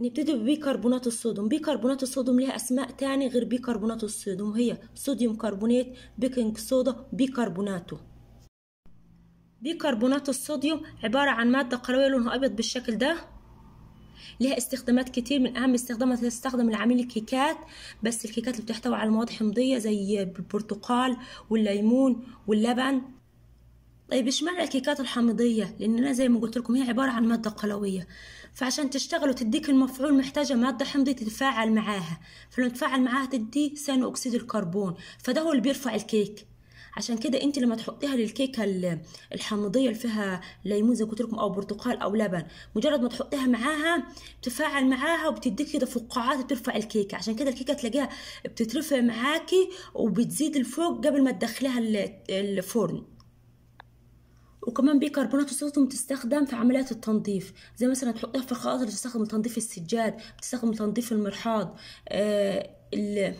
نبتدي ببيكربونات الصوديوم بيكربونات الصوديوم ليها اسماء تاني غير بيكربونات الصوديوم هي صوديوم كربونات بيكنج صودا بيكربوناتو بيكربونات الصوديوم عبارة عن مادة قروية لونها أبيض بالشكل ده لها استخدامات كتير من أهم استخداماتها تستخدم العميل الكيكات بس الكيكات اللي بتحتوي على مواد حمضية زي البرتقال والليمون واللبن طيب اشمعنى الكيكات الحامضيه لاننا زي ما قلت لكم هي عباره عن ماده قلويه فعشان تشتغل وتديك المفعول محتاجه ماده حمضيه تتفاعل معاها فلما تتفاعل معاها تدي ثاني اكسيد الكربون فده هو اللي بيرفع الكيك عشان كده انت لما تحطيها للكيكه الحامضيه اللي فيها ليمون زي قلت لكم او برتقال او لبن مجرد ما تحطيها معاها بتفاعل معاها وبتديك كده فقاعات بترفع الكيكه عشان كده الكيكه تلاقيها بتترفع معاكي وبتزيد لفوق قبل ما تدخليها الفرن وكمان بيكربونات الصوديوم تستخدم في عمليات التنظيف زي مثلا تحطيها في الخلاط اللي بتستخدم لتنظيف السجاد بتستخدم لتنظيف المرحاض آه ال...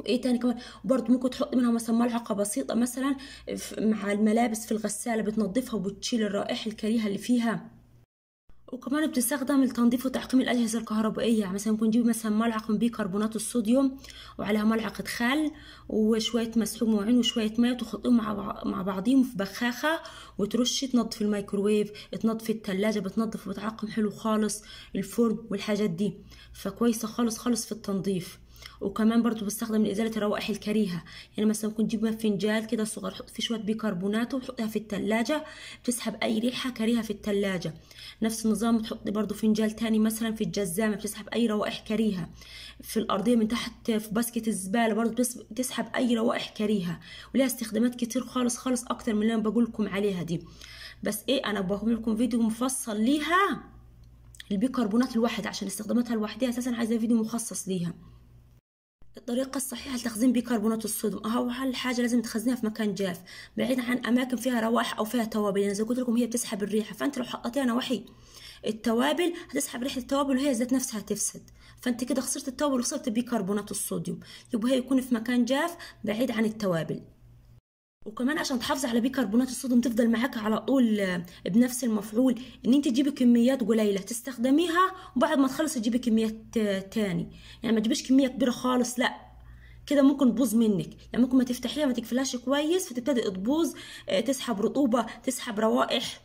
وايه تاني كمان برضه ممكن تحطي منها مثلا ملعقه بسيطه مثلا آه، مع الملابس في الغساله بتنظفها وبتشيل الرائحه الكريهه اللي فيها وكمان بتستخدم لتنظيف وتحكيم الأجهزة الكهربائية يعني مثلا ممكن نجيب مثلا ملعقة من بيكربونات الصوديوم وعليها ملعقة خل وشوية مسحوق مواعين وشوية ماء وتخلطهم مع بعضيهم في بخاخة وترشي تنظف الميكروويف تنظف التلاجة بتنضف وتعقم حلو خالص الفرن والحاجات دي فكويسة خالص خالص في التنظيف وكمان برضو بستخدم لازاله الروائح الكريهه يعني مثلا ممكن تجيب فنجان كده صغير حط فيه شويه بيكربونات وحطها في التلاجة بتسحب اي ريحه كريهه في التلاجة نفس النظام تحط برضو فنجان تاني مثلا في الجزامه بتسحب اي روائح كريهه في الارضيه من تحت في باسكت الزباله برضو بتسحب اي روائح كريهه ولها استخدامات كتير خالص خالص اكتر من اللي انا بقول لكم عليها دي بس ايه انا بقول لكم فيديو مفصل ليها البيكربونات الواحد عشان استخداماتها لوحدها اساسا عايزه فيديو مخصص ليها الطريقة الصحيحة لتخزين بيكربونات الصوديوم أول حاجة لازم تخزنيها في مكان جاف بعيد عن أماكن فيها روائح أو فيها توابل يعني زي قلت لكم هي بتسحب الريحة فأنت لو حطيتيها نواحي التوابل هتسحب ريحة التوابل وهي ذات نفسها تفسد فأنت كده خسرت التوابل وخسرت بيكربونات الصوديوم يبقى هي يكون في مكان جاف بعيد عن التوابل وكمان عشان تحافظي على بيكربونات الصوديوم تفضل معاك على طول آه، بنفس المفعول ان انت تجيبي كميات قليله تستخدميها وبعد ما تخلصي تجيبي كميات آه، تاني يعني ما تجيبيش كميه كبيره خالص لا كده ممكن تبوظ منك يعني ممكن ما تفتحيها ما تقفلهاش كويس فتبتدي تبوظ آه، تسحب رطوبه تسحب روائح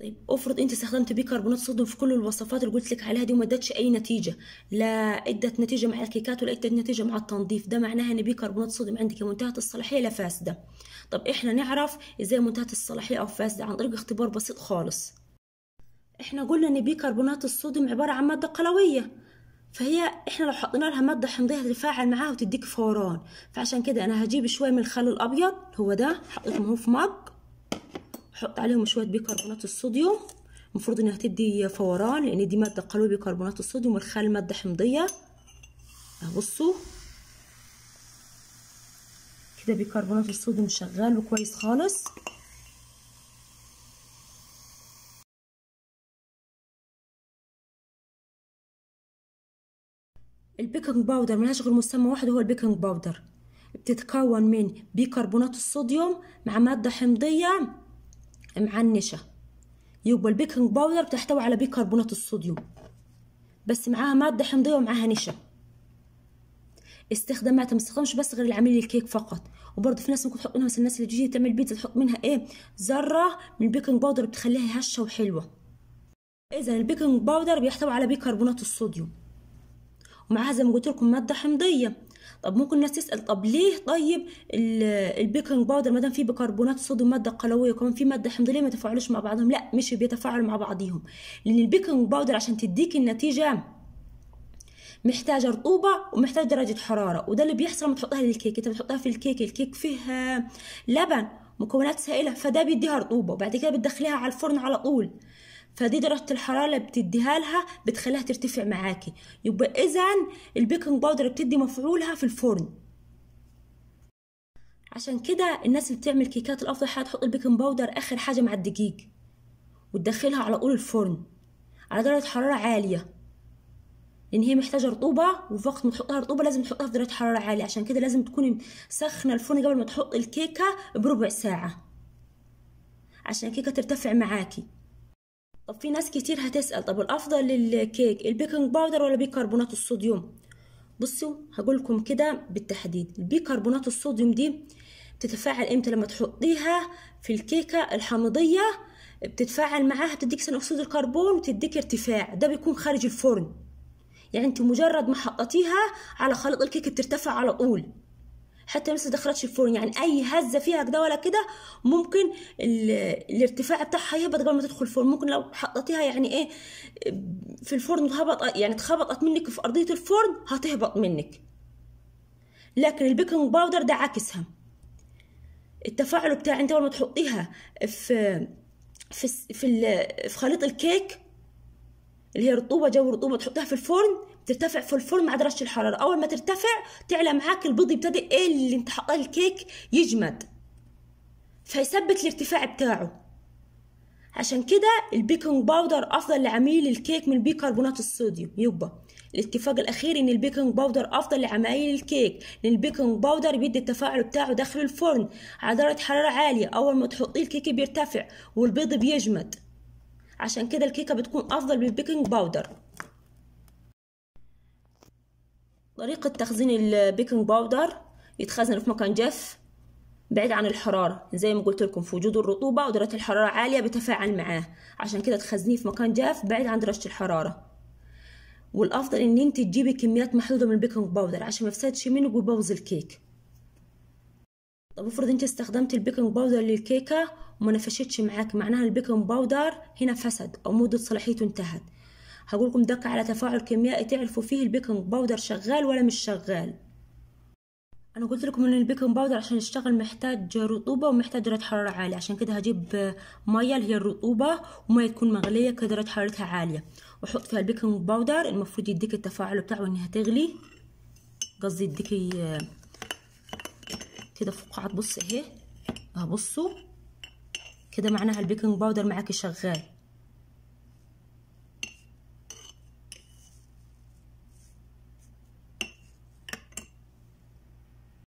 طيب افرض انت استخدمت بيكربونات الصوديوم في كل الوصفات اللي قلت لك عليها دي وما ادتش اي نتيجه لا ادت نتيجه مع الكيكات ولا ادت نتيجه مع التنظيف ده معناها ان بيكربونات الصوديوم عندك منتهيه الصلاحيه لا فاسده طب احنا نعرف ازاي منتهيه الصلاحيه او فاسده عن طريق اختبار بسيط خالص احنا قلنا ان بيكربونات الصوديوم عباره عن ماده قلويه فهي احنا لو حطينا لها ماده حمضيه هتتفاعل معاها وتديك فوران فعشان كده انا هجيب شويه من الخل الابيض هو ده حطيته في مج هحط عليهم شويه بيكربونات الصوديوم المفروض انها تدي فوران لان دي ماده قلوي بيكربونات الصوديوم والخل ماده حمضيه اهو بصوا كده بيكربونات الصوديوم شغال وكويس خالص البيكنج باودر ملهاش غير مسمى واحد هو البيكنج باودر بتتكون من بيكربونات الصوديوم مع ماده حمضيه معنشة يبقى البيكنج باودر بتحتوي على بيكربونات الصوديوم بس معاها مادة حمضية ومعاها نشا استخدامات ما تستخدمش بس غير العميل الكيك فقط وبرضه في ناس ممكن تحط منها مثلا الناس اللي تيجي تعمل بيتزا تحط منها ايه ذره من البيكنج باودر بتخليها هشه وحلوه اذا البيكنج باودر بيحتوي على بيكربونات الصوديوم ومعاها زي ما قلت لكم ماده حمضيه طب ممكن الناس تسال طب ليه طيب البيكنج باودر ما دام فيه بيكربونات الصوديوم ماده قلويه وكمان فيه ماده حمضيه ما تفاعلوش مع بعضهم لا مش بيتفاعلوا مع بعضيهم لان البيكنج باودر عشان تديك النتيجه محتاجه رطوبه ومحتاجه درجه حراره وده اللي بيحصل لما تحطها للكيك انت بتحطها في الكيك الكيك فيه لبن مكونات سائله فده بيديها رطوبه وبعد كده بتدخليها على الفرن على طول فدي درجه الحراره اللي بتديها لها بتخليها ترتفع معاكي يبقى اذا البيكنج باودر بتدي مفعولها في الفرن عشان كده الناس اللي بتعمل كيكات الافضل حاجه تحط البيكنج باودر اخر حاجه مع الدقيق وتدخلها على طول الفرن على درجه حراره عاليه لان هي محتاجه رطوبه وفي وقت ما تحطها رطوبه لازم تحطها في درجه حراره عاليه عشان كده لازم تكوني سخنه الفرن قبل ما تحط الكيكه بربع ساعه عشان الكيكه ترتفع معاكي طب في ناس كتير هتسأل طب الأفضل للكيك البيكنج باودر ولا بيكربونات الصوديوم بصوا هقولكم كده بالتحديد البيكربونات الصوديوم دي بتتفاعل امتى لما تحطيها في الكيكة الحامضية بتتفاعل معاها بتديك ثاني أكسيد الكربون وتديك ارتفاع ده بيكون خارج الفرن يعني انت مجرد ما حطيتيها على خليط الكيك بترتفع على طول حتى لسه دخلتش الفرن يعني اي هزه فيها كده ولا كده ممكن الارتفاع بتاعها يهبط قبل ما تدخل الفرن ممكن لو حطيتيها يعني ايه في الفرن هبط يعني اتخبطت منك في ارضيه الفرن هتهبط منك لكن البيكنج باودر ده عكسها التفاعل بتاع انت اول ما تحطيها في في في, في خليط الكيك اللي هي رطوبه جو رطوبه تحطيها في الفرن ترتفع في الفرن مع درجه الحراره اول ما ترتفع تعلى معاك البيض يبتدي ايه اللي انت حاطاه الكيك يجمد فيثبت الارتفاع بتاعه عشان كده البيكنج باودر افضل لعميل الكيك من بيكربونات الصوديوم يبقى الاتفاق الاخير ان البيكنج باودر افضل لعمايل الكيك لان البيكنج باودر بيدي التفاعل بتاعه داخل الفرن على درجه حراره عاليه اول ما تحطيه الكيك بيرتفع والبيض بيجمد عشان كده الكيكه بتكون افضل بالبيكنج باودر طريقة تخزين البيكنج باودر يتخزن في مكان جاف بعيد عن الحرارة يعني زي ما قلت لكم في وجود الرطوبة ودرجة الحرارة عالية بتفاعل معاه عشان كده تخزنيه في مكان جاف بعيد عن درجة الحرارة والأفضل إن أنت تجيبي كميات محدودة من البيكنج باودر عشان ما يفسدش منك ويبوظ الكيك طب افرض انت استخدمت البيكنج باودر للكيكة وما نفشتش معاك معناها البيكنج باودر هنا فسد أو مدة صلاحيته انتهت هقول لكم دقة على تفاعل كيميائي تعرفوا فيه البيكنج باودر شغال ولا مش شغال انا قلت لكم ان البيكنج باودر عشان يشتغل محتاج رطوبه ومحتاج درجه حراره عاليه عشان كده هجيب ميه اللي هي الرطوبه وما تكون مغليه كدرجه حرارتها عاليه واحط فيها البيكنج باودر المفروض يديك التفاعل بتاعه انها تغلي قصدي يديكي كده فقاعات بص اهي بصوا كده معناها البيكنج باودر معاكي شغال